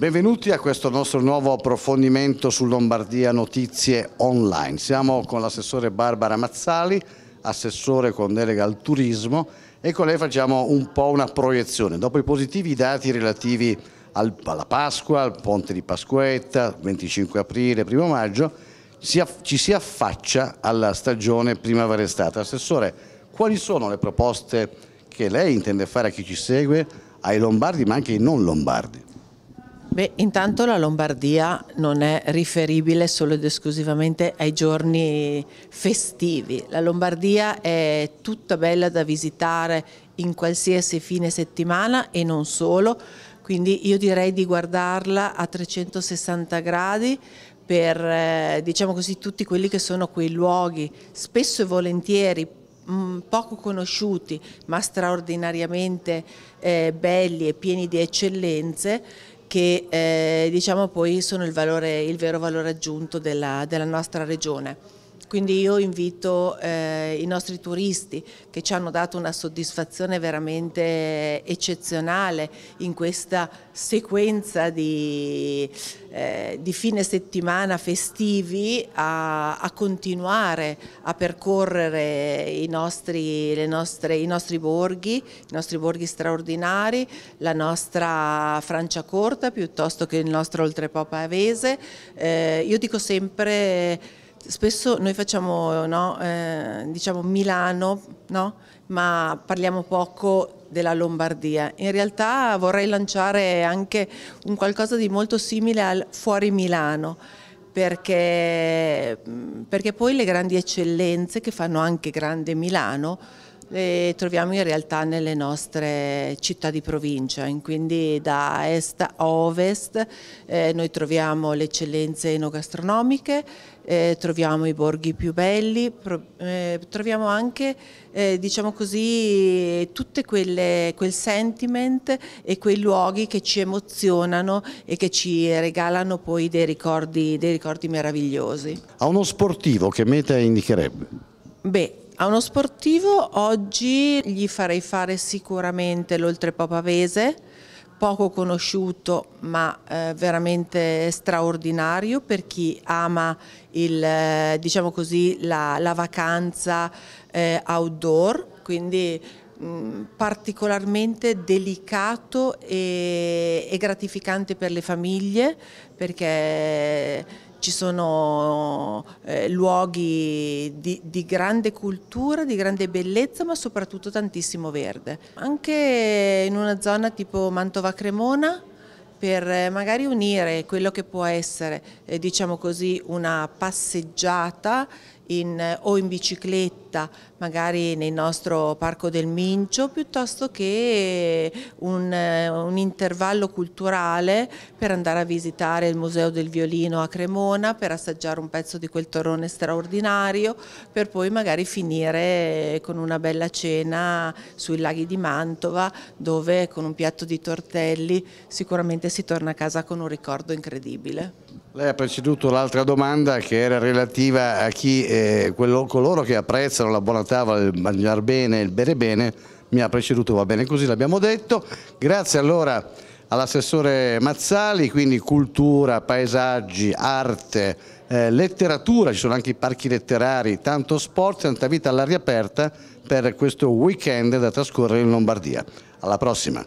Benvenuti a questo nostro nuovo approfondimento su Lombardia Notizie Online. Siamo con l'assessore Barbara Mazzali, assessore con delega al turismo e con lei facciamo un po' una proiezione. Dopo i positivi dati relativi alla Pasqua, al ponte di Pasquetta, 25 aprile, 1 maggio, ci si affaccia alla stagione primavera-estate. Assessore, quali sono le proposte che lei intende fare a chi ci segue, ai lombardi ma anche ai non lombardi? Beh, intanto la Lombardia non è riferibile solo ed esclusivamente ai giorni festivi. La Lombardia è tutta bella da visitare in qualsiasi fine settimana e non solo, quindi io direi di guardarla a 360 gradi per eh, diciamo così, tutti quelli che sono quei luoghi spesso e volentieri mm, poco conosciuti ma straordinariamente eh, belli e pieni di eccellenze che eh, diciamo poi sono il, valore, il, vero valore aggiunto della, della nostra regione. Quindi io invito eh, i nostri turisti che ci hanno dato una soddisfazione veramente eccezionale in questa sequenza di, eh, di fine settimana festivi a, a continuare a percorrere i nostri, nostre, i nostri borghi, i nostri borghi straordinari, la nostra Francia Corta piuttosto che il nostro oltrepò pavese. Eh, io dico sempre spesso noi facciamo no, eh, diciamo Milano, no? ma parliamo poco della Lombardia. In realtà vorrei lanciare anche un qualcosa di molto simile al fuori Milano. Perché, perché poi le grandi eccellenze che fanno anche grande Milano le troviamo in realtà nelle nostre città di provincia, quindi da est a ovest eh, noi troviamo le eccellenze enogastronomiche, eh, troviamo i borghi più belli, pro, eh, troviamo anche eh, diciamo così, tutte quelle, quel sentiment e quei luoghi che ci emozionano e che ci regalano poi dei ricordi, dei ricordi meravigliosi. A uno sportivo che meta indicherebbe? Beh, a uno sportivo oggi gli farei fare sicuramente l'oltrepopavese, poco conosciuto ma eh, veramente straordinario per chi ama il, eh, diciamo così, la, la vacanza eh, outdoor, quindi mm, particolarmente delicato e, e gratificante per le famiglie perché ci sono eh, luoghi di, di, grande cultura, di grande bellezza, ma soprattutto tantissimo verde. Anche in una zona tipo Mantova-Cremona, per eh, magari unire quello che può essere, eh, diciamo così, una passeggiata in, eh, o in bicicletta, vita, magari nel nostro Parco del Mincio, piuttosto che eh, un, eh, un intervallo culturale per andare a visitare il Museo del Violino a Cremona, per assaggiare un pezzo di quel torrone straordinario, per poi magari finire con una bella cena sui laghi di Mantova, dove con un piatto di tortelli sicuramente si torna a casa con un ricordo incredibile. Lei ha preceduto l'altra domanda che era relativa a chi, eh, quello, coloro che apprezzano la buona tavola, il mangiare bene, il bere bene, mi ha preceduto, va bene così, l'abbiamo detto. Grazie allora all'assessore Mazzali, quindi cultura, paesaggi, arte, eh, letteratura, ci sono anche i parchi letterari, tanto sport, tanta vita all'aria aperta per questo weekend da trascorrere in Lombardia. Alla prossima!